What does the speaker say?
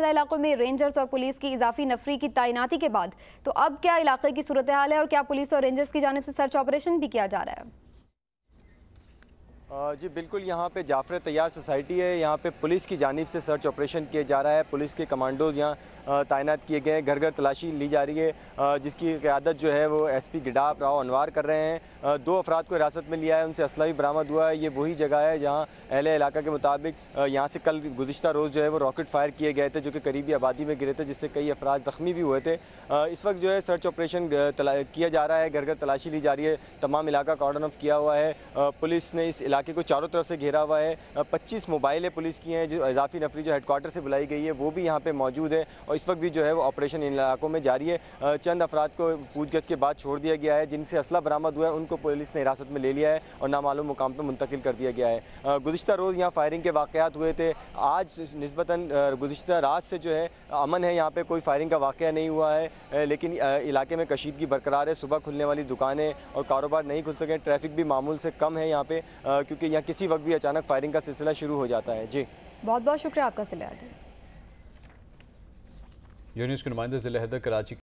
मुतासर इलाकों में रेंजर्स और पुलिस की इजाफी नफरी की तैनाती के बाद तो अब क्या इलाके की सूरत हाल है और क्या पुलिस और रेंजर्स की जानब से सर्च ऑपरेशन भी किया जा रहा है जी बिल्कुल यहाँ पे जाफर तैयार सोसाइटी है यहाँ पे पुलिस की जानब से सर्च ऑपरेशन किया जा रहा है पुलिस के कमांडोज यहाँ तैनात किए गए हैं घर घर तलाशी ली जा रही है जिसकी क्यादत जो है वो एस पी गिडाप राव अनवार कर रहे हैं दो अफराद को हिरासत में लिया है उनसे असला भी बरामद हुआ है ये वही जगह है जहाँ अहल इलाका के मुताबिक यहाँ से कल गुजशत रोज़ जो है वो रॉकेट फायर किए गए थे जो कि करीबी आबादी में गिरे थे जिससे कई अफराद ज़ख्मी भी हुए थे इस वक्त जो है सर्च ऑपरेशन किया जा रहा है घर घर तलाशी ली जा रही है तमाम इलाका कॉर्डन ऑफ किया हुआ है पुलिस ने इस इलाके को चारों तरफ से घेरा हुआ है पच्चीस मोबाइलें पुलिस की हैं जो इजाफी नफरी जो हेडकोार्टर से बुलाई गई है वो भी यहाँ पर मौजूद है और इस वक्त भी जो है वो ऑपरेशन इन इलाकों में जारी है चंद अफराद को पूछगछ के बाद छोड़ दिया गया है जिनसे असला बरामद हुआ है उनको पुलिस ने हिरासत में ले लिया है और नामालूम मुकाम पर मुंतकिल कर दिया गया है गुजशत रोज़ यहाँ फायरिंग के वाक़ात हुए थे आज नस्बता गुजशत रात से जो है अमन है यहाँ पर कोई फायरिंग का वाक़ नहीं हुआ है लेकिन इलाके में कशीदगी बरकरार है सुबह खुलने वाली दुकानें और कारोबार नहीं खुल सके ट्रैफिक भी मामूल से कम है यहाँ पे क्योंकि यहाँ किसी वक्त भी अचानक फायरिंग का सिलसिला शुरू हो जाता है जी बहुत बहुत शुक्रिया आपका सिलसिला यूनिस के नुमाइंदे जिले हैदर कराची